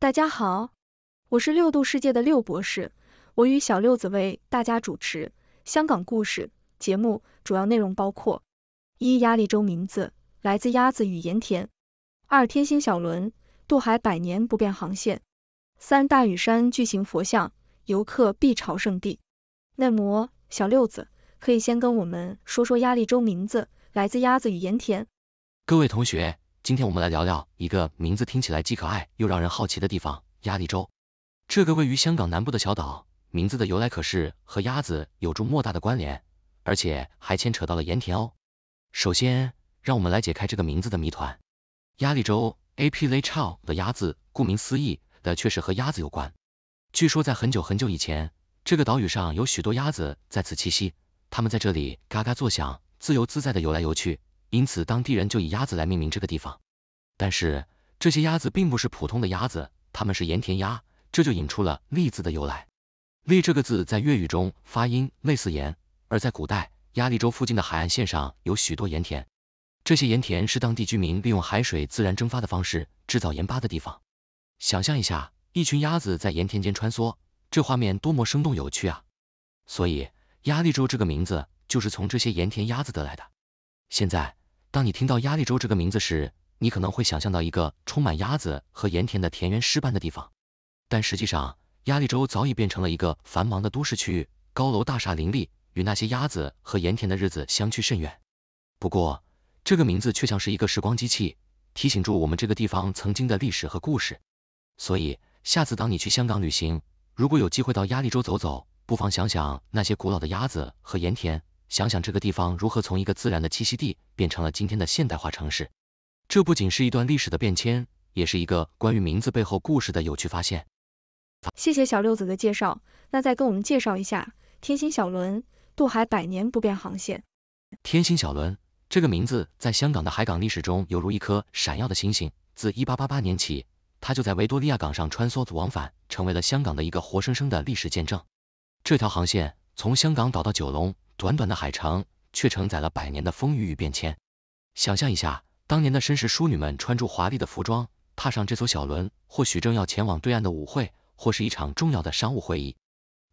大家好，我是六度世界的六博士，我与小六子为大家主持《香港故事》节目，主要内容包括：一、压力洲名字来自鸭子与盐田；二、天星小轮渡海百年不变航线；三、大屿山巨型佛像，游客必朝圣地。那么，小六子可以先跟我们说说压力洲名字来自鸭子与盐田。各位同学。今天我们来聊聊一个名字听起来既可爱又让人好奇的地方——鸭梨洲。这个位于香港南部的小岛，名字的由来可是和鸭子有着莫大的关联，而且还牵扯到了盐田哦。首先，让我们来解开这个名字的谜团。鸭梨洲 （Ap Lei c h o w 的“鸭子”顾名思义的却是和鸭子有关。据说在很久很久以前，这个岛屿上有许多鸭子在此栖息，它们在这里嘎嘎作响，自由自在的游来游去。因此，当地人就以鸭子来命名这个地方。但是，这些鸭子并不是普通的鸭子，它们是盐田鸭，这就引出了“栗”字的由来。“栗”这个字在粤语中发音类似“盐”，而在古代，鸭绿洲附近的海岸线上有许多盐田，这些盐田是当地居民利用海水自然蒸发的方式制造盐巴的地方。想象一下，一群鸭子在盐田间穿梭，这画面多么生动有趣啊！所以，鸭绿洲这个名字就是从这些盐田鸭子得来的。现在。当你听到鸭绿洲这个名字时，你可能会想象到一个充满鸭子和盐田的田园诗般的地方。但实际上，鸭绿洲早已变成了一个繁忙的都市区域，高楼大厦林立，与那些鸭子和盐田的日子相去甚远。不过，这个名字却像是一个时光机器，提醒住我们这个地方曾经的历史和故事。所以，下次当你去香港旅行，如果有机会到鸭绿洲走走，不妨想想那些古老的鸭子和盐田。想想这个地方如何从一个自然的栖息地变成了今天的现代化城市，这不仅是一段历史的变迁，也是一个关于名字背后故事的有趣发现。谢谢小六子的介绍，那再跟我们介绍一下天星小轮，渡海百年不变航线。天星小轮这个名字在香港的海港历史中犹如一颗闪耀的星星，自一八八八年起，它就在维多利亚港上穿梭往返，成为了香港的一个活生生的历史见证。这条航线。从香港岛到九龙，短短的海长，却承载了百年的风雨与变迁。想象一下，当年的绅士淑女们穿着华丽的服装，踏上这艘小轮，或许正要前往对岸的舞会，或是一场重要的商务会议。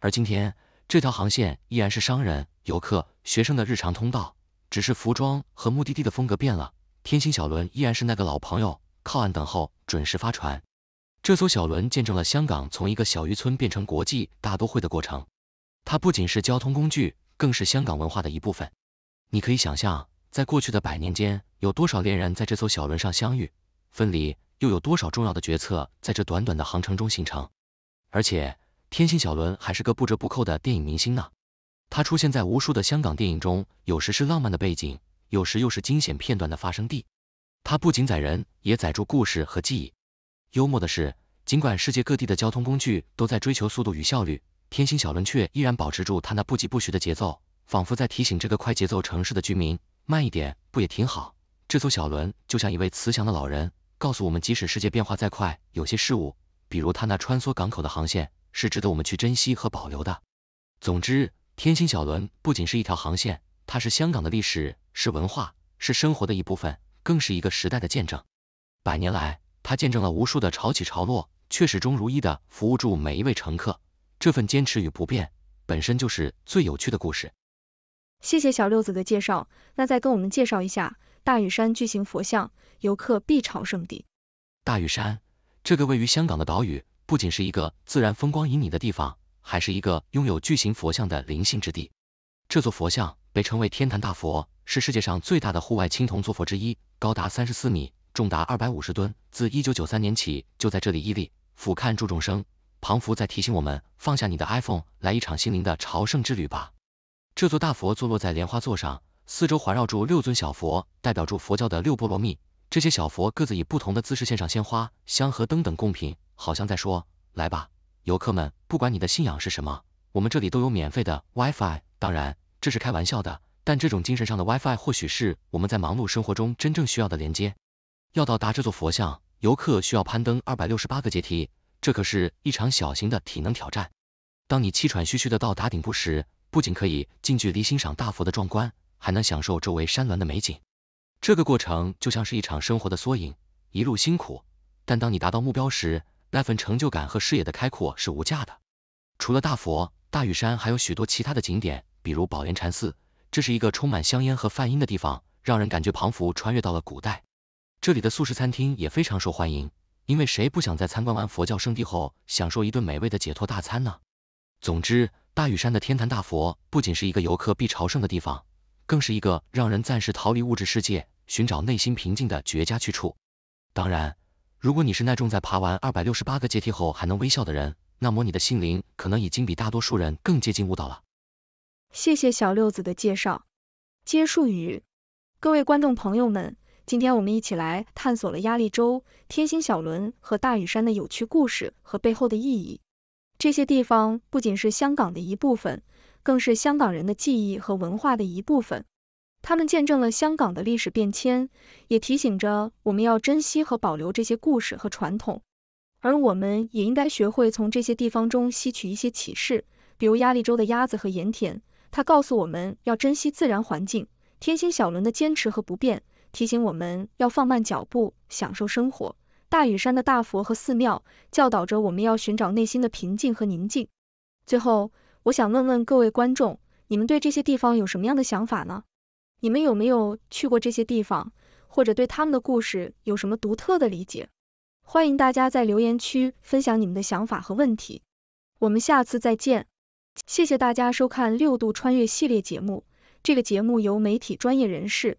而今天，这条航线依然是商人、游客、学生的日常通道，只是服装和目的地的风格变了。天星小轮依然是那个老朋友，靠岸等候，准时发船。这艘小轮见证了香港从一个小渔村变成国际大都会的过程。它不仅是交通工具，更是香港文化的一部分。你可以想象，在过去的百年间，有多少恋人在这艘小轮上相遇、分离，又有多少重要的决策在这短短的航程中形成。而且，天星小轮还是个不折不扣的电影明星呢。它出现在无数的香港电影中，有时是浪漫的背景，有时又是惊险片段的发生地。它不仅载人，也载住故事和记忆。幽默的是，尽管世界各地的交通工具都在追求速度与效率。天星小轮却依然保持住它那不疾不徐的节奏，仿佛在提醒这个快节奏城市的居民，慢一点不也挺好。这艘小轮就像一位慈祥的老人，告诉我们，即使世界变化再快，有些事物，比如它那穿梭港口的航线，是值得我们去珍惜和保留的。总之，天星小轮不仅是一条航线，它是香港的历史、是文化、是生活的一部分，更是一个时代的见证。百年来，它见证了无数的潮起潮落，却始终如一地服务住每一位乘客。这份坚持与不变，本身就是最有趣的故事。谢谢小六子的介绍，那再跟我们介绍一下大屿山巨型佛像，游客必朝圣地。大屿山这个位于香港的岛屿，不仅是一个自然风光旖旎的地方，还是一个拥有巨型佛像的灵性之地。这座佛像被称为天坛大佛，是世界上最大的户外青铜坐佛之一，高达三十四米，重达二百五十吨，自一九九三年起就在这里屹立，俯瞰诸众生。庞福在提醒我们放下你的 iPhone，来一场心灵的朝圣之旅吧。这座大佛坐落在莲花座上，四周环绕住六尊小佛，代表住佛教的六波罗蜜。这些小佛各自以不同的姿势献上鲜花、香和灯等供品，好像在说：来吧，游客们，不管你的信仰是什么，我们这里都有免费的 WiFi。当然，这是开玩笑的，但这种精神上的 WiFi 或许是我们在忙碌生活中真正需要的连接。要到达这座佛像，游客需要攀登二百六十八个阶梯。这可是一场小型的体能挑战。当你气喘吁吁的到达顶部时，不仅可以近距离欣赏大佛的壮观，还能享受周围山峦的美景。这个过程就像是一场生活的缩影，一路辛苦，但当你达到目标时，那份成就感和视野的开阔是无价的。除了大佛，大屿山还有许多其他的景点，比如宝莲禅寺，这是一个充满香烟和梵音的地方，让人感觉仿佛穿越到了古代。这里的素食餐厅也非常受欢迎。因为谁不想在参观完佛教圣地后，享受一顿美味的解脱大餐呢？总之，大屿山的天坛大佛不仅是一个游客必朝圣的地方，更是一个让人暂时逃离物质世界，寻找内心平静的绝佳去处。当然，如果你是那种在爬完二百六十八个阶梯后还能微笑的人，那么你的心灵可能已经比大多数人更接近悟道了。谢谢小六子的介绍，结束语，各位观众朋友们。今天我们一起来探索了鸭力洲、天星小轮和大屿山的有趣故事和背后的意义。这些地方不仅是香港的一部分，更是香港人的记忆和文化的一部分。他们见证了香港的历史变迁，也提醒着我们要珍惜和保留这些故事和传统。而我们也应该学会从这些地方中吸取一些启示，比如鸭力洲的鸭子和盐田，它告诉我们要珍惜自然环境；天星小轮的坚持和不变。提醒我们要放慢脚步，享受生活。大屿山的大佛和寺庙教导着我们要寻找内心的平静和宁静。最后，我想问问各位观众，你们对这些地方有什么样的想法呢？你们有没有去过这些地方，或者对他们的故事有什么独特的理解？欢迎大家在留言区分享你们的想法和问题。我们下次再见，谢谢大家收看《六度穿越》系列节目。这个节目由媒体专业人士。